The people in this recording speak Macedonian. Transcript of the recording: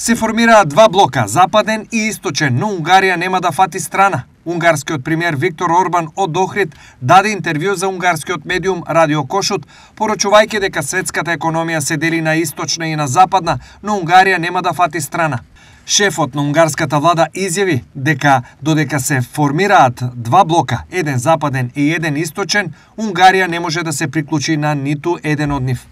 се формираа два блока, западен и источен, но Унгарија нема да фати страна. Унгарскиот премиер Виктор Орбан од Охрид даде интервју за унгарскиот медиум Радио Кошут, порочувајќи дека светската економија се дели на источна и на западна, но Унгарија нема да фати страна. Шефот на унгарската влада изјави дека додека се формираат два блока, еден западен и еден источен, Унгарија не може да се приклучи на ниту еден од нив.